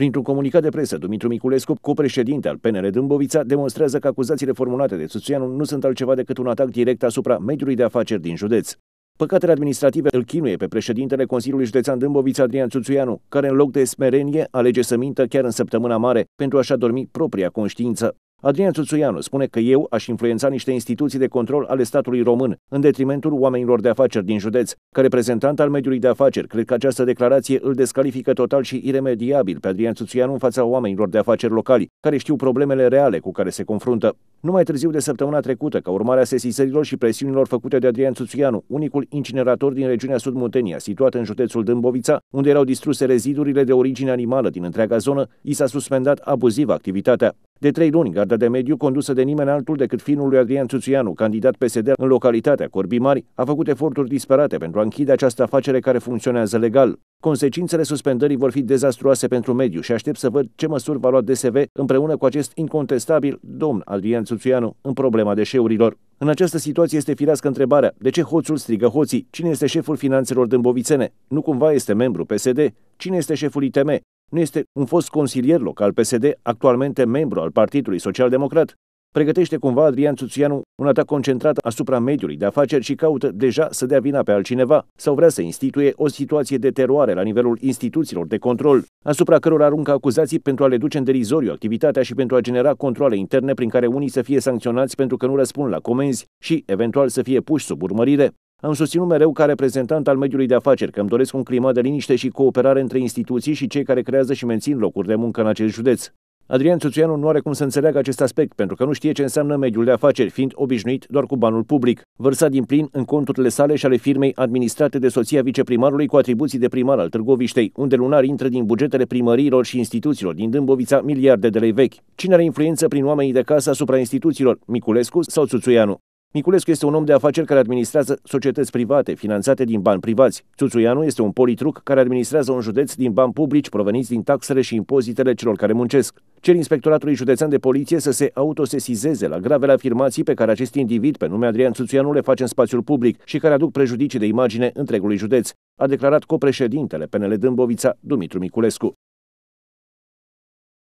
Printr-un comunicat de presă, Dumitru Miculescu, copreședinte al PNR Dâmbovița, demonstrează că acuzațiile formulate de Suțuianu nu sunt altceva decât un atac direct asupra mediului de afaceri din județ. Păcatele administrative îl chinuie pe președintele Consiliului Județean Dâmbovița Adrian Suțuianu, care în loc de smerenie alege să mintă chiar în săptămâna mare pentru a-și adormi propria conștiință. Adrian Țuțuianu spune că eu aș influența niște instituții de control ale statului român, în detrimentul oamenilor de afaceri din județ. Ca reprezentant al mediului de afaceri, cred că această declarație îl descalifică total și iremediabil pe Adrian Țuțuianu în fața oamenilor de afaceri locali, care știu problemele reale cu care se confruntă. Nu mai târziu de săptămâna trecută, ca urmare a sesizărilor și presiunilor făcute de Adrian Țuțuianu, unicul incinerator din regiunea Sud-Muntenia, situată în județul Dâmbovița, unde erau distruse rezidurile de origine animală din întreaga zonă, i s-a suspendat abuziv activitatea. De trei luni, garda de mediu, condusă de nimeni altul decât finul lui Adrian Țuțianu, candidat PSD în localitatea Corbii Mari, a făcut eforturi disperate pentru a închide această afacere care funcționează legal. Consecințele suspendării vor fi dezastruoase pentru mediu și aștept să văd ce măsuri va lua DSV împreună cu acest incontestabil domn Adrian Țuțianu în problema deșeurilor. În această situație este firească întrebarea, de ce hoțul strigă hoții? Cine este șeful finanțelor dâmbovițene? Nu cumva este membru PSD? Cine este șeful ITM? nu este un fost consilier local PSD, actualmente membru al Partidului Social Democrat. Pregătește cumva Adrian Țuțianu un atac concentrat asupra mediului de afaceri și caută deja să dea vina pe altcineva sau vrea să instituie o situație de teroare la nivelul instituțiilor de control, asupra cărora aruncă acuzații pentru a le duce în derizoriu activitatea și pentru a genera controle interne prin care unii să fie sancționați pentru că nu răspund la comenzi și, eventual, să fie puși sub urmărire. Am susținut mereu ca reprezentant al mediului de afaceri că îmi doresc un climat de liniște și cooperare între instituții și cei care creează și mențin locuri de muncă în acest județ. Adrian Țuțuianu nu are cum să înțeleagă acest aspect, pentru că nu știe ce înseamnă mediul de afaceri, fiind obișnuit doar cu banul public, vărsat din plin în conturile sale și ale firmei administrate de soția viceprimarului cu atribuții de primar al Târgoviștei, unde lunar intră din bugetele primăriilor și instituțiilor din Dâmbovița miliarde de lei vechi. Cine are influență prin oamenii de casă asupra instituțiilor, Miculescu sau Țuțuianu? Miculescu este un om de afaceri care administrează societăți private, finanțate din bani privați. Țuțuianu este un politruc care administrează un județ din bani publici proveniți din taxele și impozitele celor care muncesc. Cer inspectoratului județean de poliție să se autosesizeze la gravele afirmații pe care acest individ, pe nume Adrian Țuțuianu, le face în spațiul public și care aduc prejudicii de imagine întregului județ, a declarat copreședintele PNL Dâmbovița, Dumitru Miculescu.